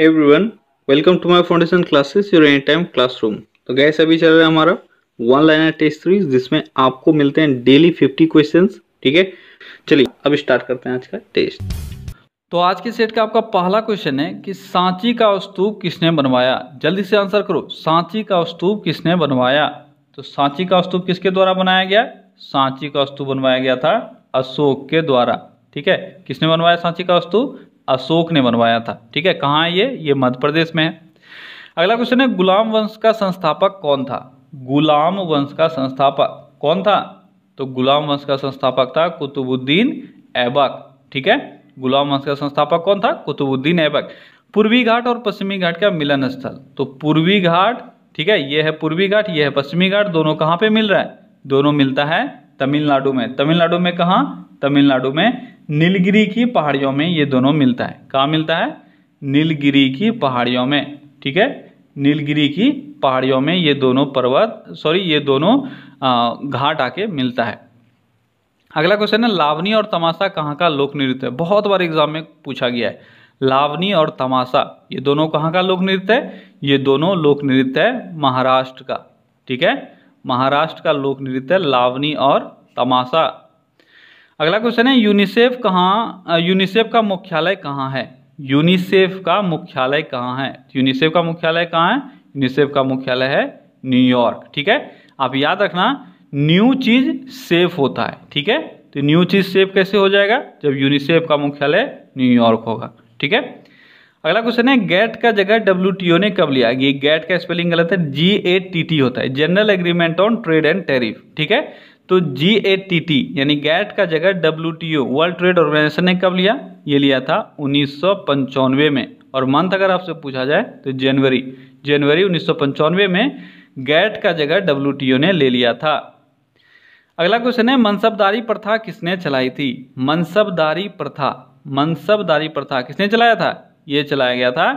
everyone welcome to my foundation classes your any time classroom तो guys अभी चल रहा है हमारा वन लाइनर टेस्ट सीरीज जिसमें आपको मिलते हैं डेली फिफ्टी क्वेश्चन ठीक है चलिए अब स्टार्ट करते हैं आज का टेस्ट तो आज के सेट का आपका पहला क्वेश्चन है कि सांची का स्तूप किसने बनवाया जल्दी से आंसर करो सांची का स्तूप किसने बनवाया तो सांची का स्तूप किसके द्वारा बनाया गया सांची का स्तूप बनवाया गया था अशोक के द्वारा ठीक है किसने बनवाया सांची का स्तूप अशोक ने बनवाया था ठीक है कहाँ है ये ये मध्य प्रदेश में है अगला क्वेश्चन है गुलाम वंश का संस्थापक कौन था गुलाम वंश का संस्थापक कौन था तो गुलाम वंश का संस्थापक था कुतुबुद्दीन ऐबक ठीक है गुलाम वंश का संस्थापक कौन था कुतुबुद्दीन ऐबक पूर्वी घाट और पश्चिमी घाट का मिलन स्थल तो पूर्वी घाट ठीक है यह है पूर्वी घाट यह है पश्चिमी घाट दोनों कहाँ पे मिल रहा है दोनों मिलता है तमिलनाडु में तमिलनाडु में कहाँ तमिलनाडु में नीलगिरी की पहाड़ियों में ये दोनों मिलता है कहाँ मिलता है नीलगिरी की पहाड़ियों में ठीक है नीलगिरी की पहाड़ियों में ये दोनों पर्वत सॉरी ये दोनों घाट आके मिलता है अगला क्वेश्चन है लावनी और तमाशा कहाँ का लोक नृत्य है बहुत बार एग्जाम में पूछा गया है लावनी और तमाशा ये दोनों कहाँ का लोक नृत्य है ये दोनों लोक नृत्य है महाराष्ट्र का ठीक है महाराष्ट्र का लोक नृत्य है लावनी और तमाशा अगला क्वेश्चन है यूनिसेफ कहाँ यूनिसेफ का मुख्यालय कहाँ है यूनिसेफ का मुख्यालय कहाँ है यूनिसेफ का मुख्यालय कहाँ है यूनिसेफ का मुख्यालय है न्यूयॉर्क ठीक है आप याद रखना न्यू चीज सेफ होता है ठीक है तो न्यू चीज सेफ कैसे हो जाएगा जब यूनिसेफ का मुख्यालय न्यूयॉर्क होगा ठीक है अगला क्वेश्चन है गैट का जगह डब्ल्यू ने कब लिया ये गैट का स्पेलिंग गलत है जी ए टी टी होता है general agreement on trade and tariff ठीक है तो जी ए टी टी यानी गैट का जगह W T O world trade organization ने कब लिया ये लिया था उन्नीस में और मंथ अगर आपसे पूछा जाए तो जनवरी जनवरी उन्नीस में गैट का जगह डब्ल्यू टी ओ ने ले लिया था अगला क्वेश्चन है मनसबदारी प्रथा किसने चलाई थी मनसबदारी प्रथा मनसबदारी प्रथा किसने चलाया था यह चलाया गया था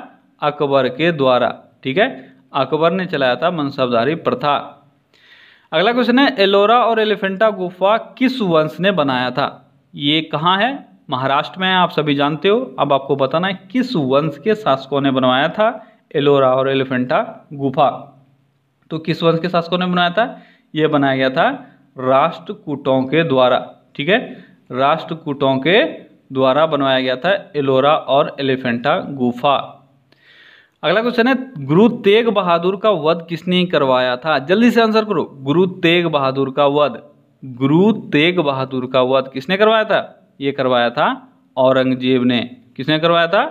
अकबर के द्वारा ठीक है अकबर ने चलाया था मनसबदारी प्रथा अगला क्वेश्चन है एलोरा और एलिफेंटा गुफा किस वंश ने बनाया था ये कहाँ है महाराष्ट्र में है आप सभी जानते हो अब आपको बताना है किस वंश के शासकों ने बनवाया था एलोरा और एलिफेंटा गुफा तो किस वंश के शासकों ने बनाया था यह बनाया गया था राष्ट्रकूटों के द्वारा ठीक है राष्ट्रकूटों के द्वारा बनवाया गया था एलोरा और एलिफेंटा गुफा अगला क्वेश्चन है गुरु तेग बहादुर का वध किसने करवाया था जल्दी से आंसर करो गुरु तेग बहादुर का वध गुरु तेग बहादुर का वध किसने करवाया था ये करवाया था औरंगजेब ने किसने करवाया था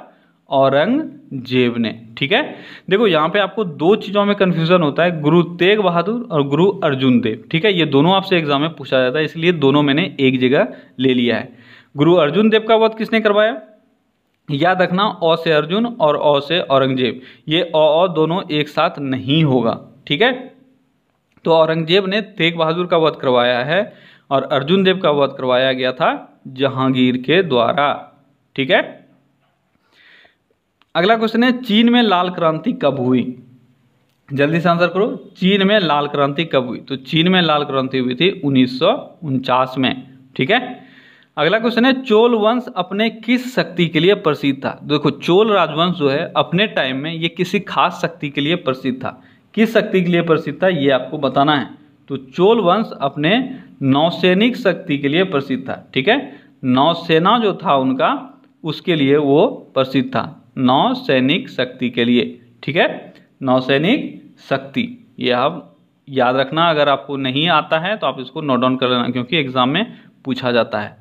औरंगजेब ने ठीक है देखो यहाँ पे आपको दो चीज़ों में कन्फ्यूजन होता है गुरु तेग बहादुर और गुरु अर्जुन देव ठीक है ये दोनों आपसे एग्जाम में पूछा जाता है इसलिए दोनों मैंने एक जगह ले लिया है गुरु अर्जुन देव का वध किसने करवाया याद रखना अ से अर्जुन और अ से औरंगजेब ये अ और दोनों एक साथ नहीं होगा ठीक है तो औरंगजेब ने तेग बहादुर का वध करवाया है और अर्जुन देव का वध करवाया गया था जहांगीर के द्वारा ठीक है अगला क्वेश्चन है चीन में लाल क्रांति कब हुई जल्दी से आंसर करो चीन में लाल क्रांति कब हुई तो चीन में लाल क्रांति हुई थी उन्नीस में ठीक है अगला क्वेश्चन है चोल वंश अपने किस शक्ति के लिए प्रसिद्ध था तो देखो चोल राजवंश जो है अपने टाइम में ये किसी खास शक्ति के लिए प्रसिद्ध था किस शक्ति के लिए प्रसिद्ध था ये आपको बताना है तो चोल वंश अपने नौसैनिक शक्ति के लिए प्रसिद्ध था ठीक है नौसेना जो था उनका उसके लिए वो प्रसिद्ध था नौसैनिक शक्ति के लिए ठीक है नौसैनिक शक्ति ये आप याद रखना अगर आपको नहीं आता है तो आप इसको नोट डाउन कर लेना क्योंकि एग्जाम में पूछा जाता है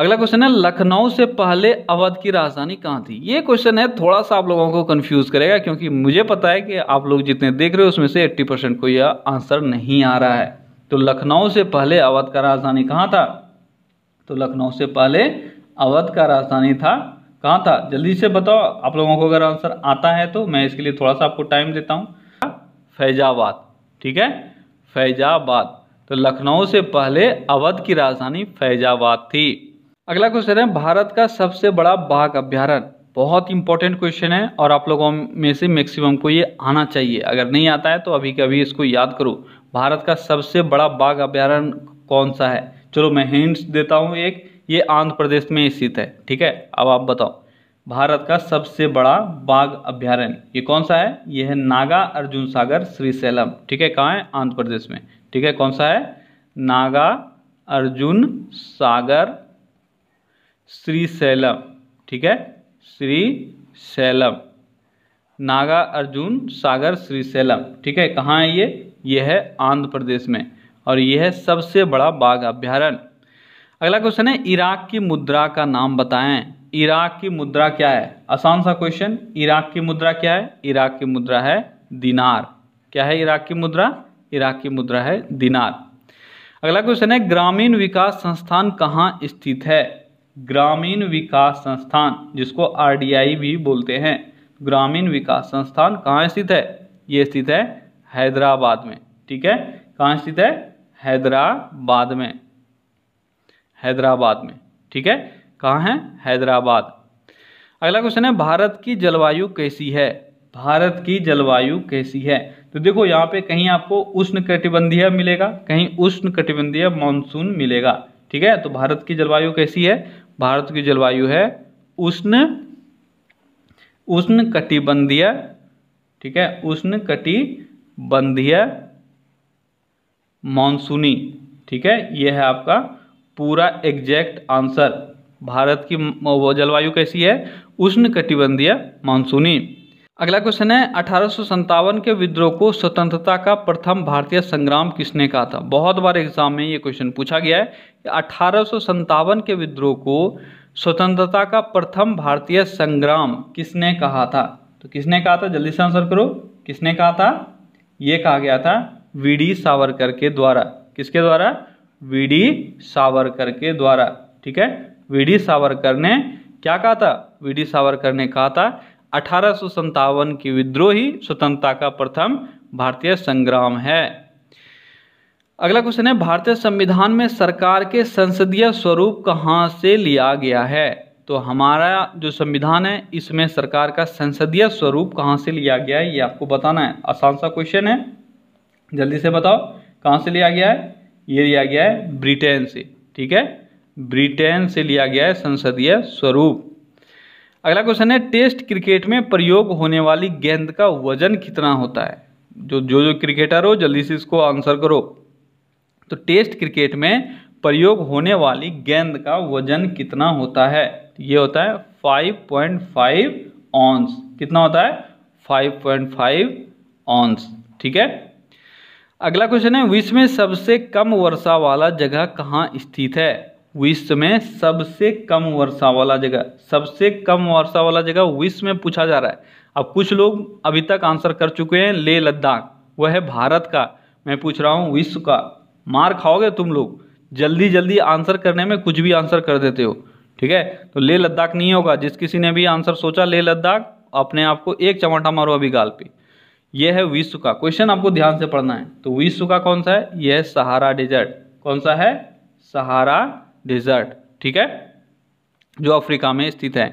अगला क्वेश्चन है लखनऊ से पहले अवध की राजधानी कहाँ थी ये क्वेश्चन है थोड़ा सा आप लोगों को कंफ्यूज करेगा क्योंकि मुझे पता है कि आप लोग जितने देख रहे हो उसमें से 80 परसेंट को यह आंसर नहीं आ रहा है तो लखनऊ से पहले अवध का राजधानी कहाँ था तो लखनऊ से पहले अवध का राजधानी था कहाँ था जल्दी से बताओ आप लोगों को अगर आंसर आता है तो मैं इसके लिए थोड़ा सा आपको टाइम देता हूँ फैजाबाद ठीक है फैजाबाद तो लखनऊ से पहले अवध की राजधानी फैजाबाद थी अगला क्वेश्चन है भारत का सबसे बड़ा बाघ अभ्यारण्य बहुत इंपॉर्टेंट क्वेश्चन है और आप लोगों में से मैक्सिमम को ये आना चाहिए अगर नहीं आता है तो अभी कभी इसको याद करो भारत का सबसे बड़ा बाघ अभ्यारण कौन सा है चलो मैं हिंट्स देता हूँ एक ये आंध्र प्रदेश में स्थित है ठीक है अब आप बताओ भारत का सबसे बड़ा बाघ अभ्यारण ये कौन सा है ये है नागा अर्जुन सागर श्रीसैलम ठीक है कहाँ है आंध्र प्रदेश में ठीक है कौन सा है नागा अर्जुन सागर श्री सैलम ठीक है Srisailam Nagarjuna Sagar Srisailam ठीक है कहाँ है ये ये है आंध्र प्रदेश में और ये है सबसे बड़ा बाघ अभ्यारण्य अगला क्वेश्चन है इराक की मुद्रा का नाम बताएं इराक की मुद्रा क्या है आसान सा क्वेश्चन इराक की मुद्रा क्या है इराक की मुद्रा है दिनार क्या है इराक की मुद्रा इराक की मुद्रा है दिनार अगला क्वेश्चन है ग्रामीण विकास संस्थान कहाँ स्थित है ग्रामीण विकास संस्थान जिसको आर भी बोलते हैं ग्रामीण विकास संस्थान कहाँ स्थित है ये स्थित है हैदराबाद में ठीक है कहाँ स्थित है हैदराबाद में हैदराबाद में ठीक है कहाँ है हैदराबाद अगला क्वेश्चन है भारत की जलवायु कैसी है भारत की जलवायु कैसी है तो देखो यहाँ पे कहीं आपको उष्ण कटिबंधीय मिलेगा कहीं उष्ण कटिबंधीय मानसून मिलेगा ठीक है तो भारत की जलवायु कैसी है भारत की जलवायु है उष्ण उष्ण कटिबंधीय ठीक है उष्ण कटिबंधीय मानसूनी ठीक है यह है आपका पूरा एग्जैक्ट आंसर भारत की जलवायु कैसी है उष्ण कटिबंधीय मानसूनी अगला क्वेश्चन है अठारह के विद्रोह को स्वतंत्रता का प्रथम भारतीय संग्राम किसने कहा था बहुत बार एग्जाम में ये क्वेश्चन पूछा गया है कि अठारह के विद्रोह को स्वतंत्रता का प्रथम भारतीय संग्राम किसने कहा था तो किसने कहा था जल्दी से आंसर करो किसने कहा था ये कहा गया था वी डी सावरकर के द्वारा किसके द्वारा वी डी सावरकर के द्वारा ठीक है वी डी सावरकर ने क्या कहा था वी डी सावरकर ने कहा था अठारह की विद्रोह ही स्वतंत्रता का प्रथम भारतीय संग्राम है अगला क्वेश्चन है भारतीय संविधान में सरकार के संसदीय स्वरूप कहाँ से लिया गया है तो हमारा जो संविधान है इसमें सरकार का संसदीय स्वरूप कहाँ से लिया गया है ये आपको बताना है आसान सा क्वेश्चन है जल्दी से बताओ कहाँ से लिया गया है ये लिया गया है ब्रिटेन से ठीक है ब्रिटेन से लिया गया है संसदीय स्वरूप अगला क्वेश्चन है टेस्ट क्रिकेट में प्रयोग होने वाली गेंद का वजन कितना होता है जो जो जो क्रिकेटर हो जल्दी से इसको आंसर करो तो टेस्ट क्रिकेट में प्रयोग होने वाली गेंद का वजन कितना होता है ये होता है 5.5 ऑंस कितना होता है 5.5 ऑंस ठीक है अगला क्वेश्चन है विश्व में सबसे कम वर्षा वाला जगह कहाँ स्थित है विश्व में सबसे कम वर्षा वाला जगह सबसे कम वर्षा वाला जगह विश्व में पूछा जा रहा है अब कुछ लोग अभी तक आंसर कर चुके हैं ले लद्दाख वह है भारत का मैं पूछ रहा हूँ विश्व का मार खाओगे तुम लोग जल्दी जल्दी आंसर करने में कुछ भी आंसर कर देते हो ठीक है तो ले लद्दाख नहीं होगा जिस किसी ने भी आंसर सोचा ले लद्दाख अपने आप को एक चमाटा मारो अभी गाल पे यह है विश्व का क्वेश्चन आपको ध्यान से पढ़ना है तो विश्व का कौन सा है यह है सहारा डिजर्ट कौन सा है सहारा डिजर्ट ठीक है जो अफ्रीका में स्थित है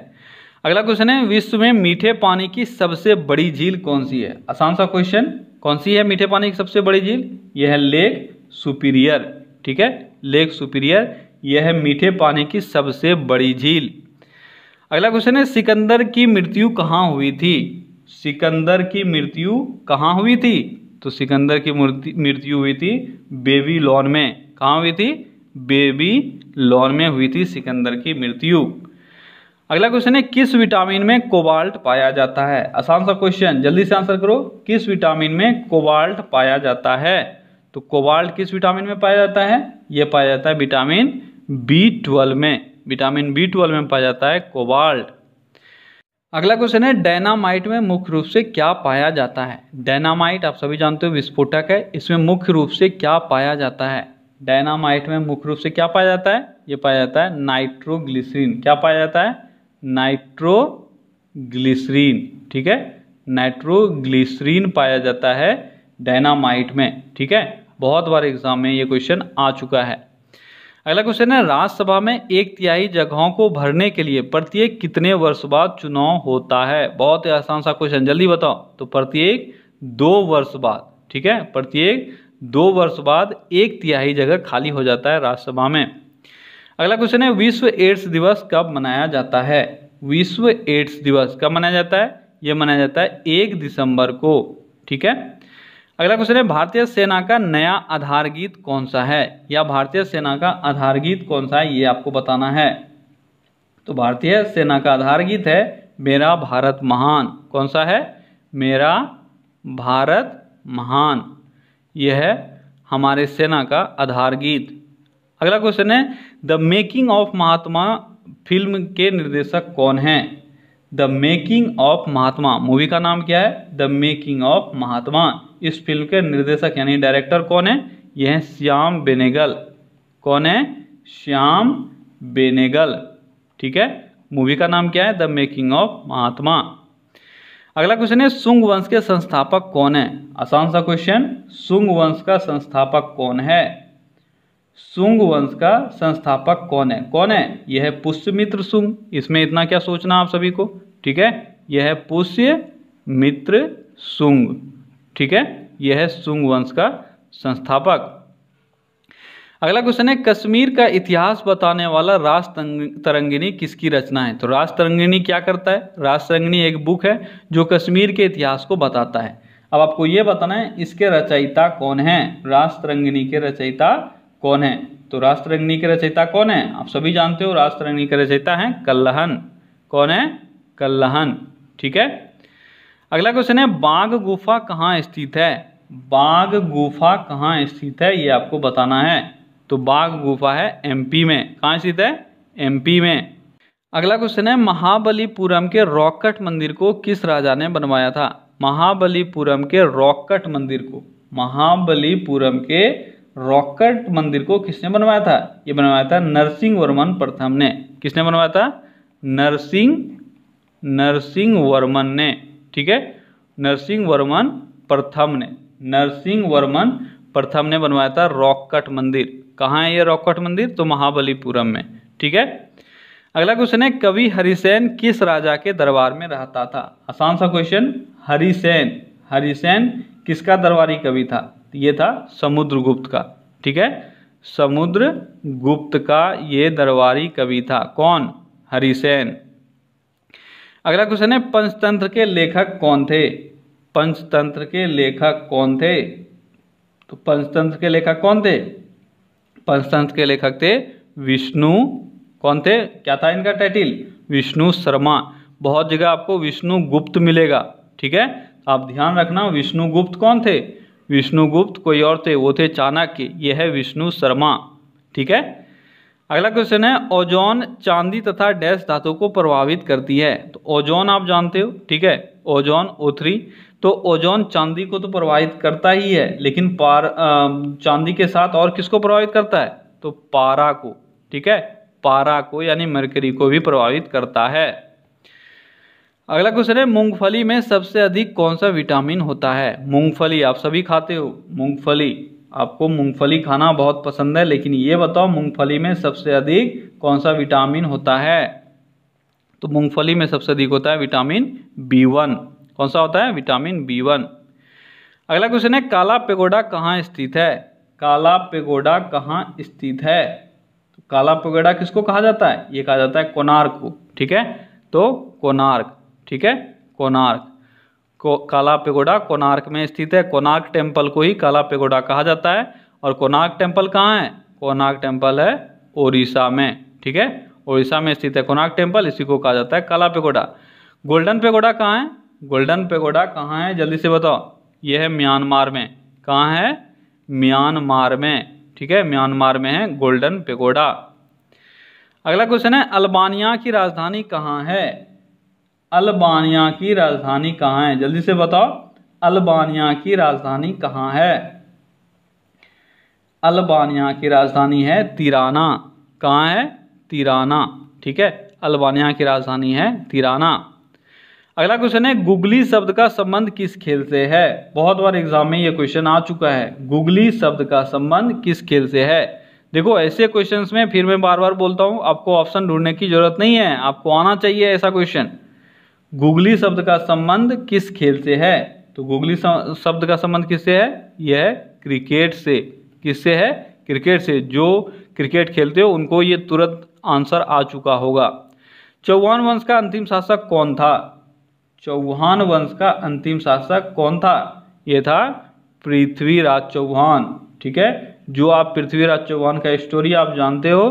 अगला क्वेश्चन है विश्व में मीठे पानी की सबसे बड़ी झील कौन सी है आसान सा क्वेश्चन कौन सी है मीठे पानी की सबसे बड़ी झील यह है लेक सुपीरियर ठीक है लेक सुपीरियर यह है मीठे पानी की सबसे बड़ी झील अगला क्वेश्चन है सिकंदर की मृत्यु कहाँ हुई थी सिकंदर की मृत्यु कहाँ हुई थी तो सिकंदर की मृत्यु हुई थी बेबीलोन में कहाँ हुई थी बेबी लोन में हुई थी सिकंदर की मृत्यु अगला क्वेश्चन है किस विटामिन में कोबाल्ट पाया जाता है आसान सा क्वेश्चन जल्दी से आंसर करो किस विटामिन में कोबाल्ट पाया जाता है तो कोबाल्ट किस विटामिन में पाया जाता है यह पाया जाता है विटामिन बी ट्वेल्व में विटामिन बी ट्वेल्व में पाया जाता है कोबाल्ट अगला क्वेश्चन है डायनामाइट में मुख्य रूप से क्या पाया जाता है डायनामाइट आप सभी जानते हो विस्फोटक है इसमें मुख्य रूप से क्या पाया जाता है डायनामाइट में मुख्य रूप से क्या पाया जाता है ये पाया जाता है नाइट्रोग्लिसरीन क्या पाया जाता है नाइट्रोग्लिसरीन ठीक है नाइट्रोग्लिसरीन पाया जाता है डायनामाइट में ठीक है बहुत बार एग्जाम में ये क्वेश्चन आ चुका है अगला क्वेश्चन है राज्यसभा में एक तिहाई जगहों को भरने के लिए प्रत्येक कितने वर्ष बाद चुनाव होता है बहुत ही आसान सा क्वेश्चन जल्दी बताओ तो प्रत्येक दो वर्ष बाद ठीक है प्रत्येक दो वर्ष बाद एक तिहाई जगह खाली हो जाता है राज्यसभा में अगला क्वेश्चन है विश्व एड्स दिवस कब मनाया जाता है विश्व एड्स दिवस कब मनाया जाता है यह मनाया जाता है एक दिसंबर को ठीक है अगला क्वेश्चन है भारतीय सेना का नया आधार गीत कौन सा है या भारतीय सेना का आधार गीत कौन सा है ये आपको बताना है तो भारतीय सेना का आधार गीत है मेरा भारत महान कौन सा है मेरा भारत महान यह है हमारे सेना का आधार गीत अगला क्वेश्चन है the making of Mahatma film के निर्देशक कौन हैं the making of Mahatma movie का नाम क्या है द मेकिंग ऑफ महात्मा इस फिल्म के निर्देशक यानी डायरेक्टर कौन है यह है श्याम बेनेगल कौन है श्याम बेनेगल ठीक है मूवी का नाम क्या है द मेकिंग ऑफ महात्मा अगला क्वेश्चन है सुंग वंश के संस्थापक कौन है आसान सा क्वेश्चन सुंग वंश का संस्थापक कौन है सुंग वंश का संस्थापक कौन है कौन है यह है पुष्यमित्र सुंग इसमें इतना क्या सोचना आप सभी को ठीक है यह है पुष्य मित्र सुंग ठीक है यह है सुंग वंश का संस्थापक अगला क्वेश्चन है कश्मीर का इतिहास बताने वाला रास तरंगिनी किसकी रचना है तो रास तरंगिनी क्या करता है रास तरंगिनी एक बुक है जो कश्मीर के इतिहास को बताता है अब आपको ये बताना है इसके रचयिता कौन है रास तरंगिनी के रचयिता कौन है तो रास तरंगिनी के रचयिता कौन है आप सभी जानते हो रास तरंगिनी के रचयिता है कल्लहन कौन है कल्लहन ठीक है अगला क्वेश्चन है बाघ गुफा कहाँ स्थित है बाघ गुफा कहाँ स्थित है ये आपको बताना है तो बाघ गुफा है एमपी में कहाँ स्थित है एमपी में अगला क्वेश्चन है महाबलीपुरम के रॉकट मंदिर को किस राजा ने बनवाया था महाबलीपुरम के रॉकट मंदिर को महाबलीपुरम के रॉकट मंदिर को किसने बनवाया था ये बनवाया था नरसिंह वर्मन प्रथम ने किसने बनवाया था नरसिंह नरसिंह वर्मन ने ठीक है नरसिंह वर्मन प्रथम ने नरसिंह वर्मन प्रथम ने बनवाया था रॉकट मंदिर कहाँ है ये रॉकट मंदिर तो महाबलीपुरम में ठीक है अगला क्वेश्चन है कवि हरिसेन किस राजा के दरबार में रहता था आसान सा क्वेश्चन हरिसेन हरिसेन किसका दरबारी कवि था ये था समुद्रगुप्त का ठीक है समुद्रगुप्त का ये दरबारी कवि था कौन हरिसेन अगला क्वेश्चन है पंचतंत्र के लेखक कौन थे पंचतंत्र के लेखक कौन थे तो पंचतंत्र के लेखक कौन थे पंचतंत्र के लेखक थे विष्णु कौन थे क्या था इनका टाइटिल विष्णु शर्मा बहुत जगह आपको विष्णु गुप्त मिलेगा ठीक है आप ध्यान रखना विष्णु गुप्त कौन थे विष्णु गुप्त कोई और थे वो थे चाणक्य ये है विष्णु शर्मा ठीक है अगला क्वेश्चन है ओजोन चांदी तथा डैश धातु को प्रभावित करती है तो ओजोन आप जानते हो ठीक है ओजोन ओ थ्री तो ओजोन चांदी को तो प्रभावित करता ही है लेकिन पार चांदी के साथ और किसको प्रभावित करता है तो पारा को ठीक है पारा को यानी मरकरी को भी प्रभावित करता है अगला क्वेश्चन है मूंगफली में सबसे अधिक कौन सा विटामिन होता है मूंगफली आप सभी खाते हो मूंगफली आपको मूंगफली खाना बहुत पसंद है लेकिन ये बताओ मूंगफली में सबसे अधिक कौन सा विटामिन होता है तो मूंगफली में सबसे अधिक होता है विटामिन बी वन कौन सा होता है विटामिन बी वन अगला क्वेश्चन है काला पेगोडा कहाँ स्थित है काला पेगोडा कहाँ स्थित है तो काला पेगोडा किसको कहा जाता है ये कहा जाता है कोनार्क को ठीक है तो कोनार्क ठीक है कोनार्क को काला पेगोडा कोनार्क में स्थित है कोनार्क टेम्पल को ही काला पेगोडा कहा जाता है और कोनार्क टेम्पल कहाँ है कोनार्क टेम्पल है ओडिशा में ठीक है ओडिशा में स्थित है कोनार्क टेम्पल इसी को कहा जाता है काला पेगोडा गोल्डन पेगोडा कहाँ है गोल्डन पेगोडा कहाँ है जल्दी से बताओ ये है म्यांमार में कहाँ है म्यांमार में ठीक है म्यांमार में है गोल्डन पेगोडा अगला क्वेश्चन है अल्बानिया की राजधानी कहाँ है अल्बानिया की राजधानी कहाँ है जल्दी से बताओ अल्बानिया की राजधानी कहाँ है अल्बानिया की राजधानी है तिराना कहाँ है तिराना ठीक है अल्बानिया की राजधानी है तिराना अगला क्वेश्चन है गुगली शब्द का संबंध किस खेल से है बहुत बार एग्जाम में ये क्वेश्चन आ चुका है गुगली शब्द का संबंध किस खेल से है देखो ऐसे क्वेश्चन में फिर मैं बार बार बोलता हूँ आपको ऑप्शन ढूंढने की जरूरत नहीं है आपको आना चाहिए ऐसा क्वेश्चन गुगली शब्द का संबंध किस खेल से है तो गुगली शब्द का संबंध किससे है यह है क्रिकेट से किससे है क्रिकेट से जो क्रिकेट खेलते हो उनको ये तुरंत आंसर आ चुका होगा चौहान वंश का अंतिम शासक कौन था चौहान वंश का अंतिम शासक कौन था ये था पृथ्वीराज चौहान ठीक है जो आप पृथ्वीराज चौहान का स्टोरी आप जानते हो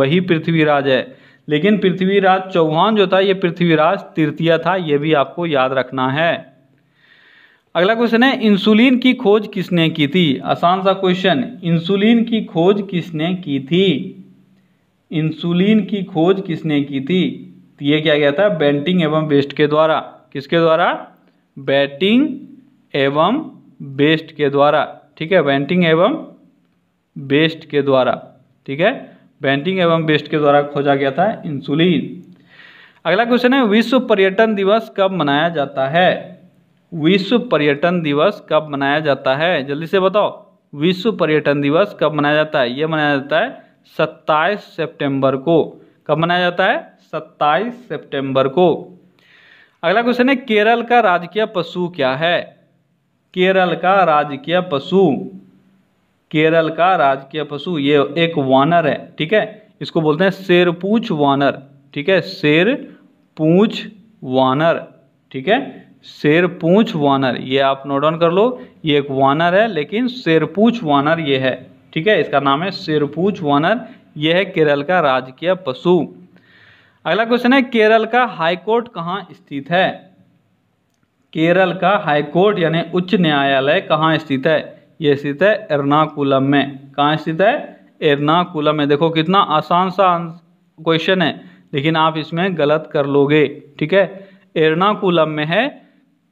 वही पृथ्वीराज है लेकिन पृथ्वीराज चौहान जो था ये पृथ्वीराज तृतीय था ये भी आपको याद रखना है अगला क्वेश्चन है इंसुलिन की खोज किसने की थी आसान सा क्वेश्चन इंसुलिन की खोज किसने की थी इंसुलिन की खोज किसने की थी तो ये क्या गया था बेंटिंग एवं वेस्ट के द्वारा किसके द्वारा बैटिंग एवं बेस्ट के द्वारा ठीक है बैटिंग एवं बेस्ट के द्वारा ठीक है बैटिंग एवं बेस्ट के द्वारा खोजा गया था इंसुलिन अगला क्वेश्चन है विश्व पर्यटन दिवस कब मनाया जाता है विश्व पर्यटन दिवस कब मनाया जाता है जल्दी से बताओ विश्व पर्यटन दिवस कब मनाया जाता है यह मनाया जाता है सत्ताईस सितंबर को कब मनाया जाता है सत्ताईस सितंबर को अगला क्वेश्चन है केरल का राजकीय पशु क्या है केरल का राजकीय पशु केरल का राजकीय पशु ये एक वानर है ठीक है इसको बोलते हैं शेरपूछ वानर ठीक है शेर पूछ वानर ठीक है शेर पूछ वानर ये आप नोट डाउन कर लो ये एक वानर है लेकिन शेरपूछ वानर ये है ठीक है इसका नाम है शेरपूछ वानर ये है केरल का राजकीय पशु अगला क्वेश्चन है केरल का हाईकोर्ट कहाँ स्थित है केरल का हाईकोर्ट यानी उच्च न्यायालय कहाँ स्थित है ये स्थित है एर्नाकुलम में कहाँ स्थित है एर्नाकुलम में देखो कितना आसान सा क्वेश्चन है लेकिन आप इसमें गलत कर लोगे ठीक है एर्नाकुलम में है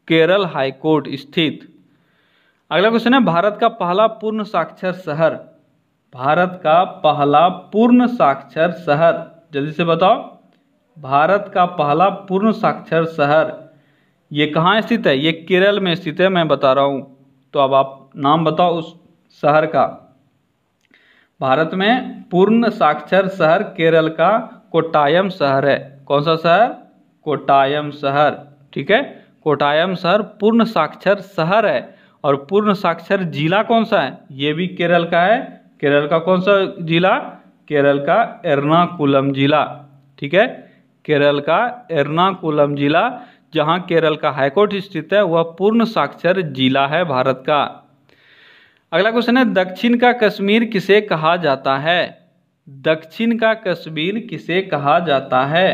केरल हाईकोर्ट स्थित अगला क्वेश्चन है भारत का पहला पूर्ण साक्षर शहर भारत का पहला पूर्ण साक्षर शहर जल्दी से बताओ भारत का पहला पूर्ण साक्षर शहर ये कहाँ स्थित है ये केरल में स्थित है मैं बता रहा हूँ तो अब आप नाम बताओ उस शहर का भारत में पूर्ण साक्षर शहर केरल का कोटायम शहर है कौन सा शहर कोटायम शहर ठीक है कोटायम शहर पूर्ण साक्षर शहर है और पूर्ण साक्षर जिला कौन सा है ये भी केरल का है केरल का कौन सा जिला केरल का एर्नाकुलम जिला ठीक है केरल का एर्नाकुलम जिला जहां केरल का हाईकोर्ट स्थित है वह पूर्ण साक्षर जिला है भारत का अगला क्वेश्चन है दक्षिण का कश्मीर किसे कहा जाता है दक्षिण का कश्मीर किसे कहा जाता है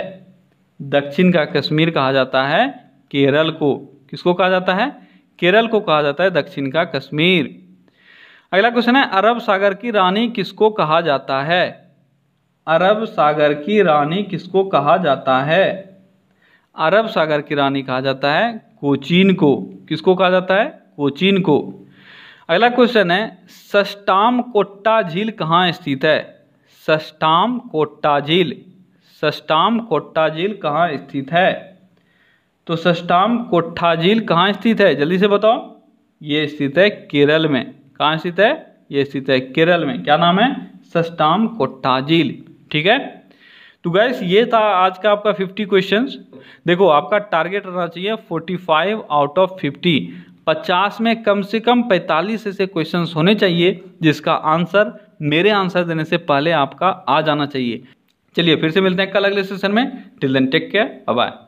दक्षिण का कश्मीर कहा जाता है केरल को किसको कहा जाता है केरल को कहा जाता है दक्षिण का कश्मीर अगला क्वेश्चन है अरब सागर की रानी किसको कहा जाता है अरब सागर की रानी किसको कहा जाता है अरब सागर की रानी कहा जाता है कोचीन को किसको कहा जाता है कोचीन को अगला क्वेश्चन है सस्टाम कोट्टा झील कहाँ स्थित है सस्टाम कोट्टा झील सस्टाम कोट्टा झील कहाँ स्थित है तो सस्टाम कोट्ठा झील कहाँ स्थित है जल्दी से बताओ ये स्थित है केरल में कहाँ स्थित है ये स्थित है केरल में क्या नाम है सस्टाम कोट्टा झील ठीक है तो गैस ये था आज का आपका 50 क्वेश्चंस देखो आपका टारगेट रहना चाहिए 45 आउट ऑफ 50 50 में कम से कम 45 ऐसे क्वेश्चन होने चाहिए जिसका आंसर मेरे आंसर देने से पहले आपका आ जाना चाहिए चलिए फिर से मिलते हैं कल अगले सेशन में till then take care bye